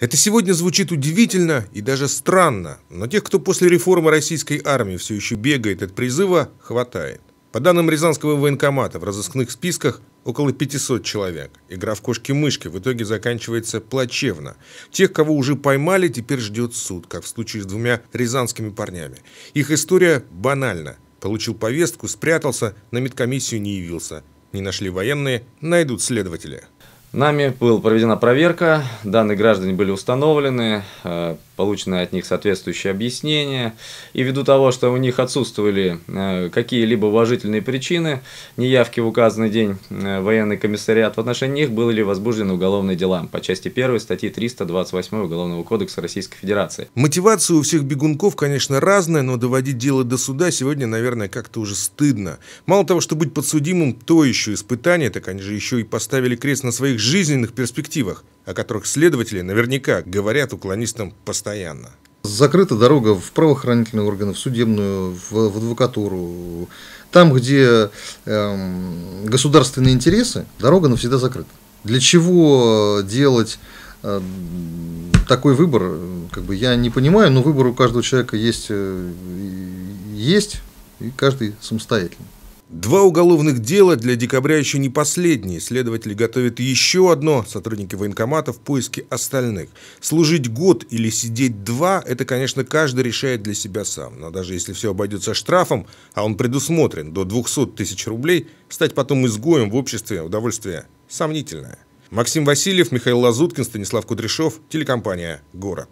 Это сегодня звучит удивительно и даже странно, но тех, кто после реформы российской армии все еще бегает от призыва, хватает. По данным Рязанского военкомата, в разыскных списках около 500 человек. Игра в кошки-мышки в итоге заканчивается плачевно. Тех, кого уже поймали, теперь ждет суд, как в случае с двумя рязанскими парнями. Их история банальна. Получил повестку, спрятался, на медкомиссию не явился. Не нашли военные, найдут следователи. Нами была проведена проверка, данные граждане были установлены, э, получены от них соответствующие объяснения. И ввиду того, что у них отсутствовали э, какие-либо уважительные причины неявки в указанный день э, военный комиссариат, в отношении них были ли возбуждены уголовные дела по части 1 статьи 328 Уголовного кодекса Российской Федерации. Мотивация у всех бегунков, конечно, разная, но доводить дело до суда сегодня, наверное, как-то уже стыдно. Мало того, что быть подсудимым, то еще испытание, так они же еще и поставили крест на своих их жизненных перспективах, о которых следователи наверняка говорят уклонистам постоянно. Закрыта дорога в правоохранительные органы, в судебную, в, в адвокатуру. Там, где эм, государственные интересы, дорога навсегда закрыта. Для чего делать э, такой выбор, как бы я не понимаю, но выбор у каждого человека есть, э, есть и каждый самостоятельный. Два уголовных дела для декабря еще не последние. Следователи готовят еще одно. Сотрудники военкомата в поиске остальных. Служить год или сидеть два – это, конечно, каждый решает для себя сам. Но даже если все обойдется штрафом, а он предусмотрен до 200 тысяч рублей, стать потом изгоем в обществе удовольствие сомнительное. Максим Васильев, Михаил Лазуткин, Станислав Кудряшов, телекомпания «Город».